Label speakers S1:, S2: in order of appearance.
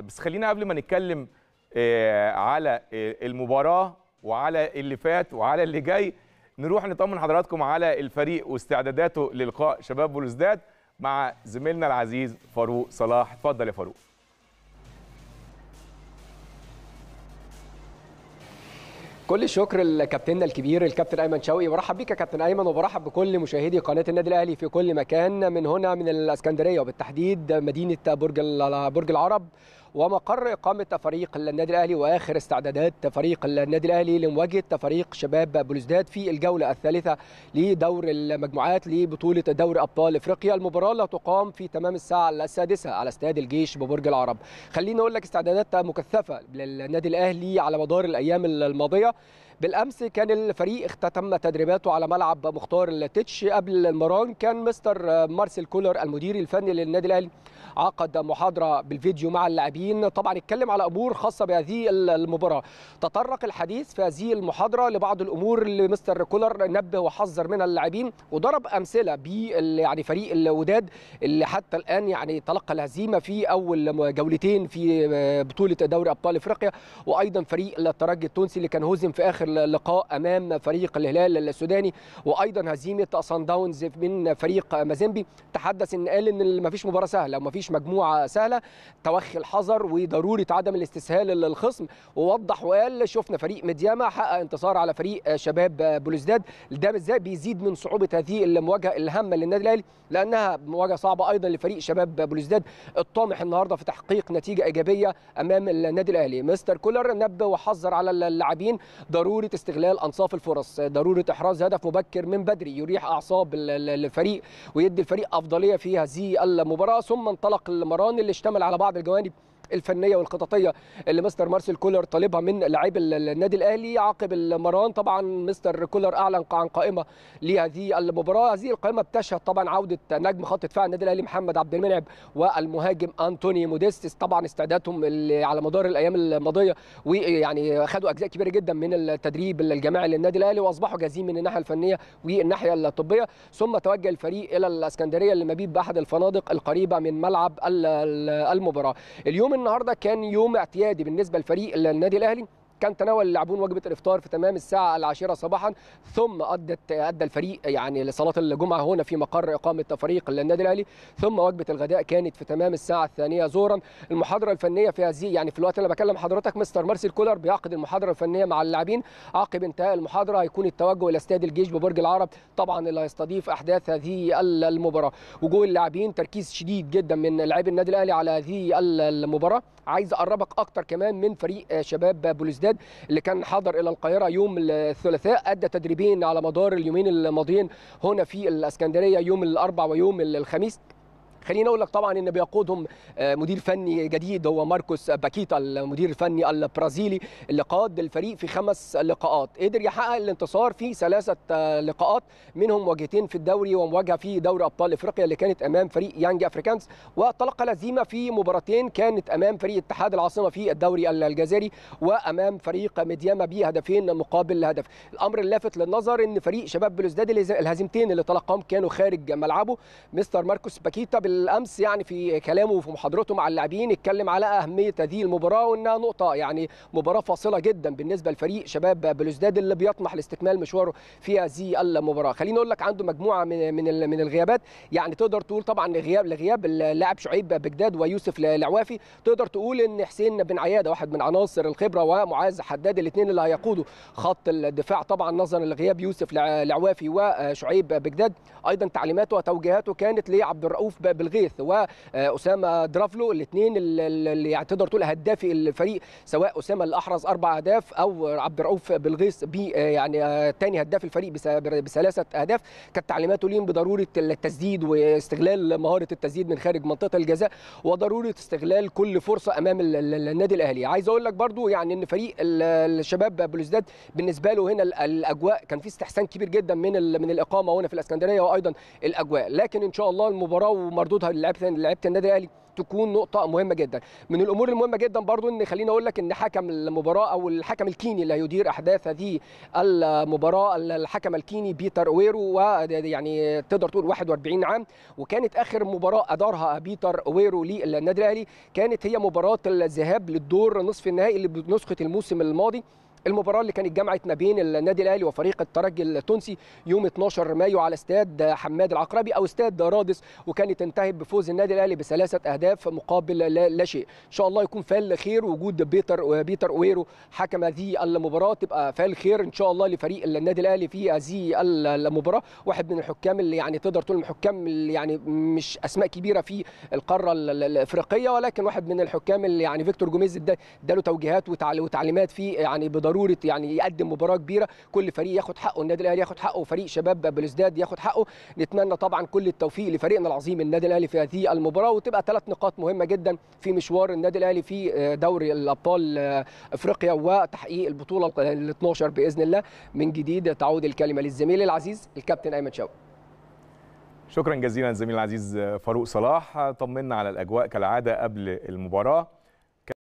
S1: واحده بس خلينا قبل ما نتكلم آه، على آه، المباراه وعلى اللي فات وعلى اللي جاي نروح نطمن حضراتكم على الفريق واستعداداته للقاء شباب بلوزداد مع زميلنا العزيز فاروق صلاح اتفضل يا فاروق كل الشكر لكابتننا الكبير الكابتن ايمن شوقي برحب بيك يا كابتن ايمن وبرحب بكل مشاهدي قناه النادي الاهلي في كل مكان من هنا من الاسكندريه وبالتحديد مدينه برج برج العرب ومقر إقامة فريق النادي الأهلي وآخر استعدادات فريق النادي الأهلي لمواجهة فريق شباب بلوزداد في الجولة الثالثة لدور المجموعات لبطولة دوري أبطال إفريقيا المباراة لا تقام في تمام الساعة السادسة على استاد الجيش ببرج العرب خليني أقول لك استعدادات مكثفة للنادي الأهلي على مدار الأيام الماضية بالامس كان الفريق اختتم تدريباته على ملعب مختار التتش قبل المران كان مستر مارسيل كولر المدير الفني للنادي الاهلي عقد محاضره بالفيديو مع اللاعبين طبعا اتكلم على امور خاصه بهذه المباراه تطرق الحديث في هذه المحاضره لبعض الامور اللي مستر كولر نبه وحذر منها اللاعبين وضرب امثله ب يعني فريق الوداد اللي حتى الان يعني تلقى الهزيمه في اول جولتين في آه، بطوله دوري ابطال افريقيا وايضا فريق الترجي التونسي اللي كان هزم في اخر اللقاء امام فريق الهلال السوداني وايضا هزيمه سان داونز من فريق مازيمبي تحدث ان قال ان ما فيش مباراه سهله وما فيش مجموعه سهله توخي الحذر وضروره عدم الاستسهال للخصم ووضح وقال شفنا فريق مدياما حقق انتصار على فريق شباب بلوزداد ده بالذات بيزيد من صعوبه هذه المواجهه الهامه للنادي الاهلي لانها مواجهه صعبه ايضا لفريق شباب بلوزداد الطامح النهارده في تحقيق نتيجه ايجابيه امام النادي الاهلي مستر كولر نبه وحذر على اللاعبين ضروره ضروره استغلال انصاف الفرص ضروره احراز هدف مبكر من بدري يريح اعصاب الفريق ويدي الفريق افضليه في هذه المباراه ثم انطلق المران اللي اشتمل على بعض الجوانب الفنيه والخططيه اللي مستر مارسيل كولر طالبها من لاعب النادي الاهلي عقب المران طبعا مستر كولر اعلن عن قائمه لهذه المباراه هذه القائمه بتشهد طبعا عوده نجم خط دفاع النادي الاهلي محمد عبد المنعم والمهاجم انطوني موديستس طبعا استعداداتهم اللي على مدار الايام الماضيه ويعني خدوا اجزاء كبيره جدا من التدريب الجماعي للنادي الاهلي واصبحوا جاهزين من الناحيه الفنيه والناحيه الطبيه ثم توجه الفريق الى الاسكندريه للمبيت باحد الفنادق القريبه من ملعب المباراه اليوم النهارده كان يوم اعتيادي بالنسبه لفريق النادي الاهلي كان تناول اللاعبون وجبه الافطار في تمام الساعه العاشره صباحا ثم ادت ادى الفريق يعني لصلاه الجمعه هنا في مقر اقامه فريق النادي الاهلي ثم وجبه الغداء كانت في تمام الساعه الثانيه زورا المحاضره الفنيه في هذه يعني في الوقت اللي انا بكلم حضرتك مستر مارسيل كولر بيعقد المحاضره الفنيه مع اللاعبين عقب انتهاء المحاضره هيكون التوجه الى استاد الجيش ببرج العرب طبعا اللي هيستضيف احداث هذه المباراه وجوه اللاعبين تركيز شديد جدا من لاعبي النادي الاهلي على هذه المباراه عايز اقربك اكتر كمان من فريق شباب بولوزداد الوداد اللي كان حاضر الى القاهره يوم الثلاثاء ادى تدريبين على مدار اليومين الماضيين هنا في الاسكندريه يوم الاربع ويوم الخميس خليني اقول لك طبعا ان بيقودهم آه، مدير فني جديد هو ماركوس باكيتا المدير الفني البرازيلي اللي قاد الفريق في خمس لقاءات قدر يحقق الانتصار في ثلاثه آه، لقاءات منهم مواجهتين في الدوري ومواجهه في دوري ابطال افريقيا اللي كانت امام فريق يانج افريكانز وتلقى الهزيمه في مباراتين كانت امام فريق اتحاد العاصمه في الدوري الجزائري وامام فريق مدياما بهدفين مقابل هدف الامر اللافت للنظر ان فريق شباب بلوزداد الهزيمتين اللي تلقاهم كانوا خارج ملعبه مستر ماركوس باكيتا بال بالامس يعني في كلامه وفي محاضرته مع اللاعبين اتكلم على اهميه هذه المباراه وانها نقطه يعني مباراه فاصله جدا بالنسبه لفريق شباب بلوزداد اللي بيطمح لاستكمال مشواره في هذه المباراه خليني اقول لك عنده مجموعه من من من الغيابات يعني تقدر تقول طبعا غياب لغياب اللاعب شعيب بجداد ويوسف العوافي تقدر تقول ان حسين بن عياده واحد من عناصر الخبره ومعاذ حداد الاثنين اللي هيقودوا خط الدفاع طبعا نظرا لغياب يوسف العوافي وشعيب بجداد ايضا تعليماته وتوجيهاته كانت لعبد الرؤوف بلغيث واسامه درافلو الاثنين اللي تقدر تقول هدافي الفريق سواء اسامه اللي احرز اربع اهداف او عبد الرؤوف بلغيث بي يعني ثاني هداف الفريق بثلاثه اهداف كانت تعليماته ليهم بضروره التسديد واستغلال مهاره التسديد من خارج منطقه الجزاء وضروره استغلال كل فرصه امام النادي الاهلي عايز اقول لك برضو يعني ان فريق الشباب بلوزداد بالنسبه له هنا الاجواء كان في استحسان كبير جدا من من الاقامه هنا في الاسكندريه وايضا الاجواء لكن ان شاء الله المباراه ومرضو حدودها للعيبه لعيبه النادي الاهلي تكون نقطة مهمة جدا. من الأمور المهمة جدا برضو إن خليني أقول لك إن حكم المباراة أو الحكم الكيني اللي هيدير أحداث هذه المباراة الحكم الكيني بيتر أويرو ويعني تقدر تقول 41 عام وكانت آخر مباراة أدارها بيتر أويرو للنادي الأهلي كانت هي مباراة الذهاب للدور نصف النهائي اللي بنسخة الموسم الماضي المباراه اللي كانت جمعت ما بين النادي الاهلي وفريق الترجي التونسي يوم 12 مايو على استاد حماد العقربي او استاد رادس وكانت انتهت بفوز النادي الاهلي بثلاثه اهداف مقابل لا, شيء ان شاء الله يكون فال خير وجود بيتر بيتر اويرو حكم هذه المباراه تبقى فال خير ان شاء الله لفريق النادي الاهلي في هذه المباراه واحد من الحكام اللي يعني تقدر تقول الحكام اللي يعني مش اسماء كبيره في القاره الافريقيه ولكن واحد من الحكام اللي يعني فيكتور جوميز اداله توجيهات وتعليمات في يعني بض ضروره يعني يقدم مباراه كبيره كل فريق ياخد حقه النادي الاهلي ياخد حقه وفريق شباب بلوزداد ياخد حقه نتمنى طبعا كل التوفيق لفريقنا العظيم النادي الاهلي في هذه المباراه وتبقى ثلاث نقاط مهمه جدا في مشوار النادي الاهلي في آه، دوري الابطال آه، افريقيا وتحقيق البطوله ال 12 آه، باذن الله من جديد تعود الكلمه للزميل العزيز الكابتن ايمن شوقي شكرا جزيلا زميل العزيز فاروق صلاح طمنا على الاجواء كالعاده قبل المباراه